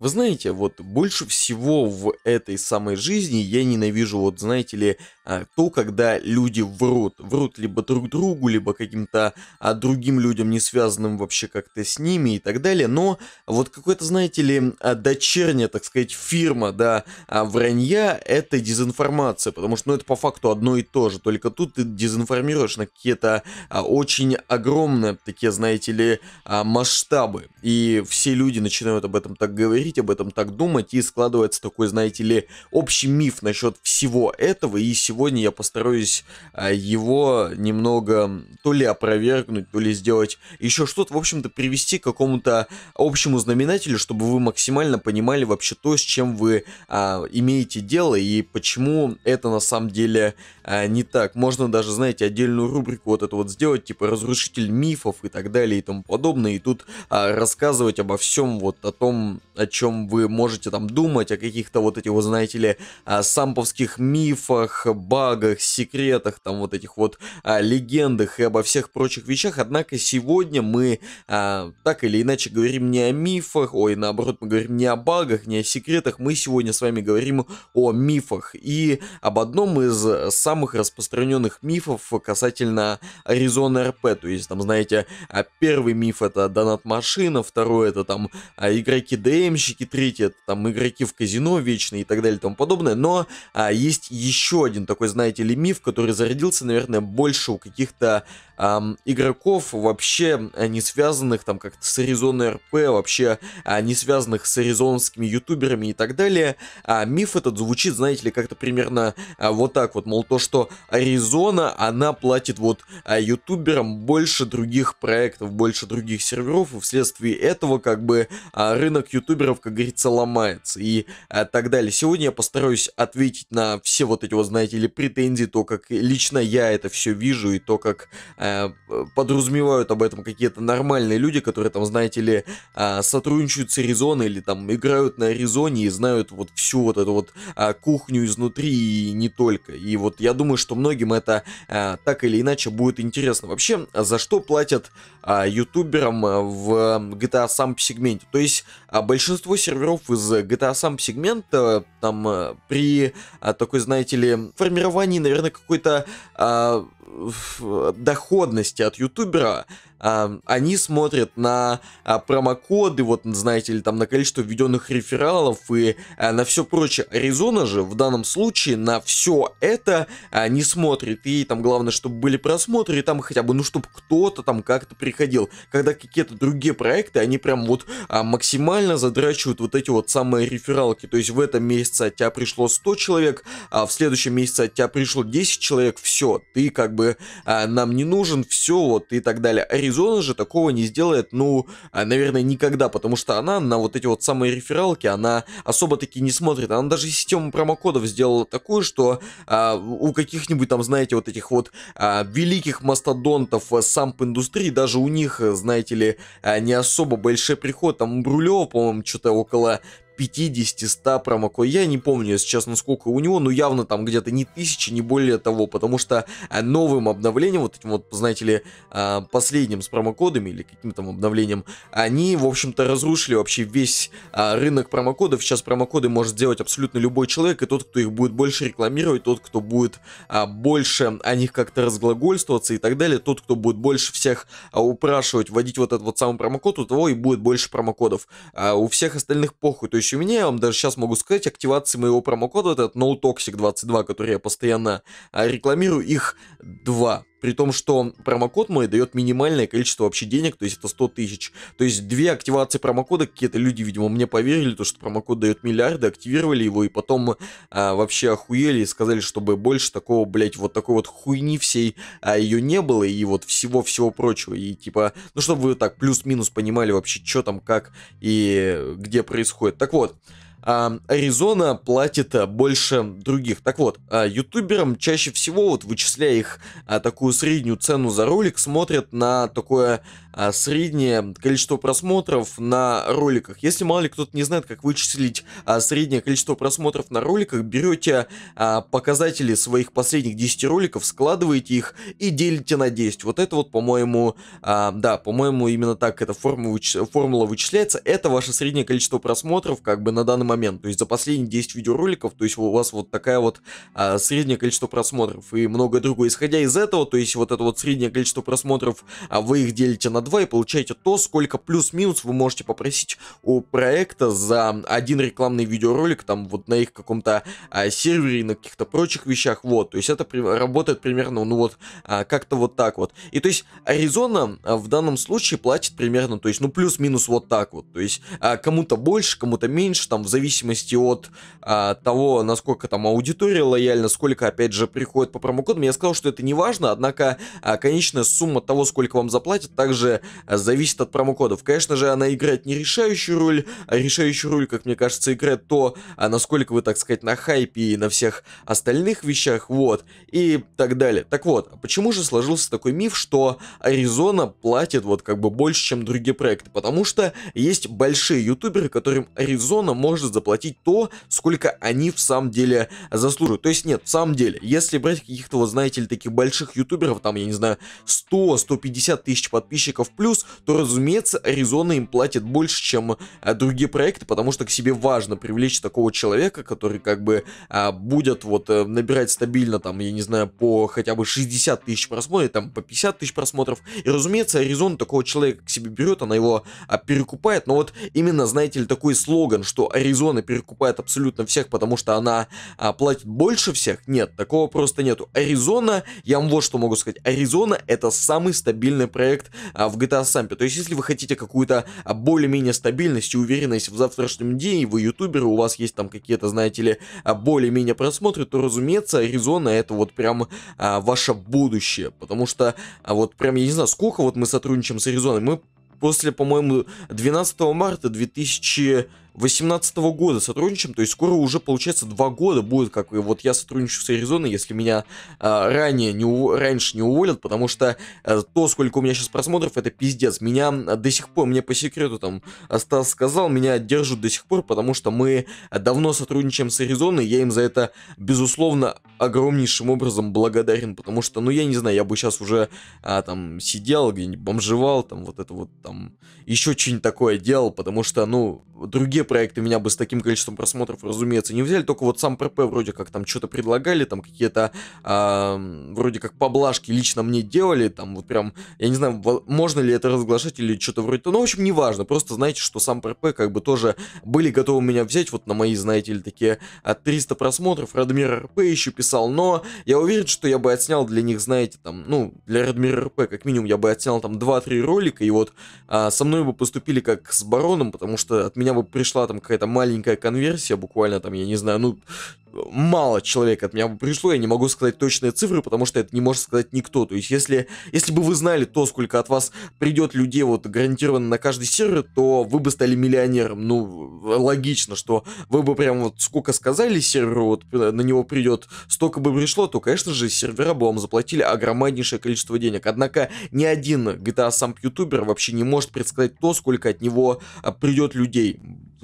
Вы знаете, вот больше всего в этой самой жизни я ненавижу, вот знаете ли, а, то, когда люди врут. Врут либо друг другу, либо каким-то а, другим людям, не связанным вообще как-то с ними и так далее. Но вот какой-то, знаете ли, а, дочерняя, так сказать, фирма, да, а, вранья, это дезинформация, потому что, ну, это по факту одно и то же, только тут ты дезинформируешь на какие-то очень огромные, такие, знаете ли, масштабы, и все люди начинают об этом так говорить, говорить об этом, так думать, и складывается такой, знаете ли, общий миф насчет всего этого, и сегодня я постараюсь а, его немного то ли опровергнуть, то ли сделать еще что-то, в общем-то, привести к какому-то общему знаменателю, чтобы вы максимально понимали вообще то, с чем вы а, имеете дело, и почему это на самом деле а, не так. Можно даже, знаете, отдельную рубрику вот это вот сделать, типа разрушитель мифов и так далее и тому подобное, и тут а, рассказывать обо всем вот о том, о чем чем вы можете там думать, о каких-то вот этих, вот, знаете ли, а, самповских мифах, багах, секретах, там вот этих вот а, легендах и обо всех прочих вещах. Однако сегодня мы а, так или иначе говорим не о мифах, ой, наоборот, мы говорим не о багах, не о секретах, мы сегодня с вами говорим о мифах и об одном из самых распространенных мифов касательно Аризоны РП, то есть там, знаете, первый миф это донат машина, второй это там игроки ДМщики, подписчики, третьи это там игроки в казино вечные и так далее и тому подобное. Но а, есть еще один такой, знаете ли, миф, который зародился, наверное, больше у каких-то а, игроков вообще а, не связанных там как-то с Аризоной РП, вообще а, не связанных с аризонскими ютуберами и так далее. А миф этот звучит, знаете ли, как-то примерно а, вот так вот, мол, то, что Аризона, она платит вот а, ютуберам больше других проектов, больше других серверов, и вследствие этого как бы а, рынок ютуберов как говорится, ломается и э, так далее. Сегодня я постараюсь ответить на все вот эти вот, знаете ли, претензии, то, как лично я это все вижу и то, как э, подразумевают об этом какие-то нормальные люди, которые там, знаете ли, э, сотрудничают с Аризоной или там играют на Аризоне и знают вот всю вот эту вот э, кухню изнутри и не только. И вот я думаю, что многим это э, так или иначе будет интересно. Вообще, за что платят э, ютуберам э, в GTA э, сам сегменте? То есть э, большинство большинство серверов из э, GTA сам сегмента, там, э, при э, такой, знаете ли, формировании, наверное, какой-то а, доходности от ютубера, они смотрят на а, промокоды, вот, знаете, или там на количество введенных рефералов и а, на все прочее. Аризона же в данном случае на все это а, не смотрит. И там главное, чтобы были просмотры, и там хотя бы, ну, чтобы кто-то там как-то приходил. Когда какие-то другие проекты, они прям вот максимально задрачивают вот эти вот самые рефералки. То есть в этом месяце от тебя пришло 100 человек, а в следующем месяце от тебя пришло 10 человек, все, ты как бы нам не нужен, все, вот и так далее. Зона же такого не сделает, ну, а, наверное, никогда, потому что она на вот эти вот самые рефералки, она особо таки не смотрит. Она даже систему промокодов сделала такую, что а, у каких-нибудь там, знаете, вот этих вот а, великих мастодонтов э, самп-индустрии, даже у них, э, знаете ли, а, не особо большой приход. Там Брулева, по-моему, что-то около 50-100 промокод. Я не помню, если честно, сколько у него, но явно там где-то не тысячи, не более того, потому что э, новым обновлением, вот этим вот, знаете ли, э, последним с промокодами или каким-то обновлением, они, в общем-то, разрушили вообще весь э, рынок промокодов. Сейчас промокоды может сделать абсолютно любой человек, и тот, кто их будет больше рекламировать, тот, кто будет больше о них как-то разглагольствоваться и так далее, тот, кто будет больше всех упрашивать вводить вот этот вот самый промокод, у того и будет больше промокодов. У всех остальных похуй, то есть помощью меня, я вам даже сейчас могу сказать, активации моего промокода, этот NoToxic22, который я постоянно а, рекламирую, их два. При том, что промокод мой дает минимальное количество вообще денег, то есть это 100 тысяч. То есть две активации промокода, какие-то люди, видимо, мне поверили, то что промокод дает миллиарды, активировали его и потом а, вообще охуели и сказали, чтобы больше такого, блять, вот такой вот хуйни всей а, ее не было и вот всего-всего прочего. И типа, ну чтобы вы так плюс-минус понимали вообще, что там, как и где происходит. Так вот, Аризона платит э, больше других. Так вот, а, ютуберам чаще всего, вот вычисляя их а, такую среднюю цену за ролик, смотрят на такое а, среднее количество просмотров на роликах. Если мало ли кто-то не знает, как вычислить среднее количество просмотров на роликах, берете показатели своих последних 10 роликов, складываете их и делите на 10. Вот это вот, по-моему, да, по-моему, именно так эта формула вычисляется. Это ваше среднее количество просмотров, как бы на данный момент. То есть за последние 10 видеороликов, то есть у вас вот такая вот а, среднее количество просмотров и многое другое. Исходя из этого, то есть вот это вот среднее количество просмотров, а вы их делите на 2 и получаете то, сколько плюс-минус вы можете попросить у проекта за один рекламный видеоролик, там вот на их каком-то а, сервере и на каких-то прочих вещах, вот. То есть это при, работает примерно, ну вот, а, как-то вот так вот. И то есть Аризона в данном случае платит примерно, то есть ну плюс-минус вот так вот. То есть а, кому-то больше, кому-то меньше, там взаимодействие зависимости от а, того, насколько там аудитория лояльна, сколько, опять же, приходит по промокодам. Я сказал, что это не важно, однако а, конечная сумма того, сколько вам заплатят, также а, зависит от промокодов. Конечно же, она играет не решающую роль, а решающую роль, как мне кажется, играет то, а, насколько вы, так сказать, на хайпе и на всех остальных вещах, вот, и так далее. Так вот, а почему же сложился такой миф, что Аризона платит вот как бы больше, чем другие проекты? Потому что есть большие ютуберы, которым Аризона может может заплатить то, сколько они в самом деле заслуживают. То есть нет, в самом деле, если брать каких-то, вот знаете ли, таких больших ютуберов, там, я не знаю, 100-150 тысяч подписчиков плюс, то, разумеется, Аризона им платит больше, чем а, другие проекты, потому что к себе важно привлечь такого человека, который как бы а, будет вот э, набирать стабильно, там, я не знаю, по хотя бы 60 тысяч просмотров, там, по 50 тысяч просмотров. И, разумеется, Аризона такого человека к себе берет, она его а, перекупает, но вот именно, знаете ли, такой слоган, что Аризона сезона перекупает абсолютно всех, потому что она а, платит больше всех? Нет, такого просто нету. Аризона, я вам вот что могу сказать. Аризона это самый стабильный проект а, в GTA Sample. То есть, если вы хотите какую-то а, более-менее стабильность и уверенность в завтрашнем дне, и вы ютуберы, у вас есть там какие-то, знаете ли, а, более-менее просмотры, то, разумеется, Аризона это вот прям а, ваше будущее. Потому что а, вот прям, я не знаю, сколько вот мы сотрудничаем с Аризоной, мы после, по-моему, 12 марта 2000 2018 года сотрудничаем, то есть скоро уже, получается, два года будет, как вот я сотрудничаю с Аризоной, если меня э, ранее не ув... раньше не уволят, потому что э, то, сколько у меня сейчас просмотров, это пиздец. Меня а, до сих пор, мне по секрету там Стас сказал, меня держат до сих пор, потому что мы давно сотрудничаем с Аризоной, я им за это, безусловно, огромнейшим образом благодарен, потому что, ну, я не знаю, я бы сейчас уже а, там сидел где-нибудь, бомжевал, там вот это вот там, еще что-нибудь такое делал, потому что, ну, другие проекты меня бы с таким количеством просмотров, разумеется, не взяли, только вот сам ПРП вроде как там что-то предлагали, там какие-то э, вроде как поблажки лично мне делали, там вот прям, я не знаю, можно ли это разглашать или что-то вроде того, ну, в общем, неважно, просто знаете, что сам ПРП как бы тоже были готовы меня взять вот на мои, знаете ли, такие 300 а, просмотров, Радмир РП еще писал, но я уверен, что я бы отснял для них, знаете, там, ну, для Радмир РП как минимум я бы отснял там 2-3 ролика, и вот а, со мной бы поступили как с Бароном, потому что от меня бы пришли пришла там какая-то маленькая конверсия, буквально там, я не знаю, ну, мало человек от меня пришло, я не могу сказать точные цифры, потому что это не может сказать никто. То есть, если, если бы вы знали то, сколько от вас придет людей вот гарантированно на каждый сервер, то вы бы стали миллионером. Ну, логично, что вы бы прям вот сколько сказали серверу, вот э, на него придет, столько бы пришло, то, конечно же, сервера бы вам заплатили огромнейшее количество денег. Однако ни один GTA сам ютубер вообще не может предсказать то, сколько от него а, придет людей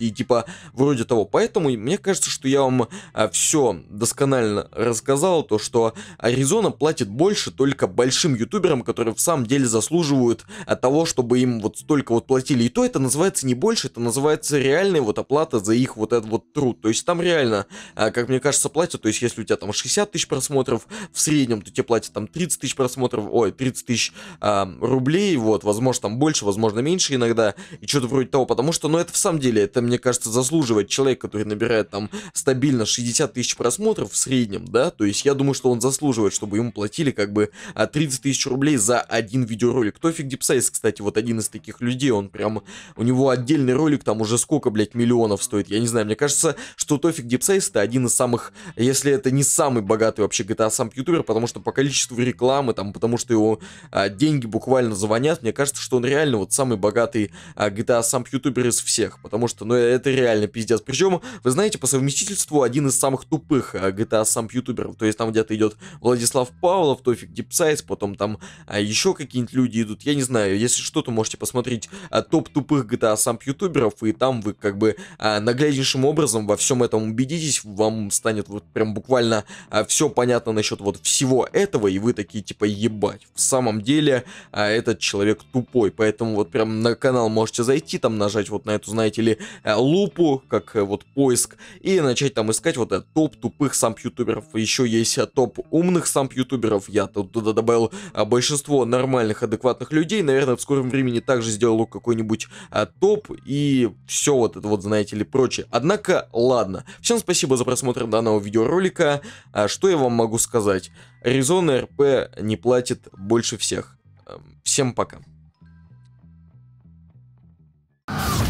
и типа вроде того. Поэтому мне кажется, что я вам а, все досконально рассказал, то что Аризона платит больше только большим ютуберам, которые в самом деле заслуживают от а, того, чтобы им вот столько вот платили. И то это называется не больше, это называется реальная вот оплата за их вот этот вот труд. То есть там реально, а, как мне кажется, платят, то есть если у тебя там 60 тысяч просмотров в среднем, то тебе платят там 30 тысяч просмотров, ой, 30 тысяч а, рублей, вот, возможно там больше, возможно меньше иногда, и что-то вроде того, потому что, ну это в самом деле, это мне кажется, заслуживает человек, который набирает там стабильно 60 тысяч просмотров в среднем, да, то есть я думаю, что он заслуживает, чтобы ему платили как бы 30 а, тысяч рублей за один видеоролик. Тофик Дипсайз, кстати, вот один из таких людей, он прям, у него отдельный ролик там уже сколько, блядь, миллионов стоит, я не знаю, мне кажется, что Тофик Дипсайз это один из самых, если это не самый богатый вообще GTA сам ютубер, потому что по количеству рекламы, там, потому что его а, деньги буквально звонят, мне кажется, что он реально вот самый богатый а, GTA сам ютубер из всех, потому что, но это реально пиздец. Причем, вы знаете, по совместительству один из самых тупых э, GTA сам ютуберов. То есть там где-то идет Владислав Павлов, Тофик Дипсайз, потом там а, еще какие-нибудь люди идут. Я не знаю, если что-то можете посмотреть а, топ тупых GTA сам ютуберов, и там вы как бы а, нагляднейшим образом во всем этом убедитесь, вам станет вот прям буквально а, все понятно насчет вот всего этого, и вы такие типа ебать. В самом деле а, этот человек тупой, поэтому вот прям на канал можете зайти, там нажать вот на эту, знаете ли, Э, лупу, как э, вот поиск, и начать там искать вот этот топ тупых самп-ютуберов. Еще есть э, топ умных самп-ютуберов, я тут туда добавил большинство нормальных, адекватных людей, наверное, в скором времени также сделаю какой-нибудь топ и все вот это вот, знаете ли, прочее. Однако, ладно. Всем спасибо за просмотр данного видеоролика. А что я вам могу сказать? Резон РП не платит больше всех. Эм, всем пока. you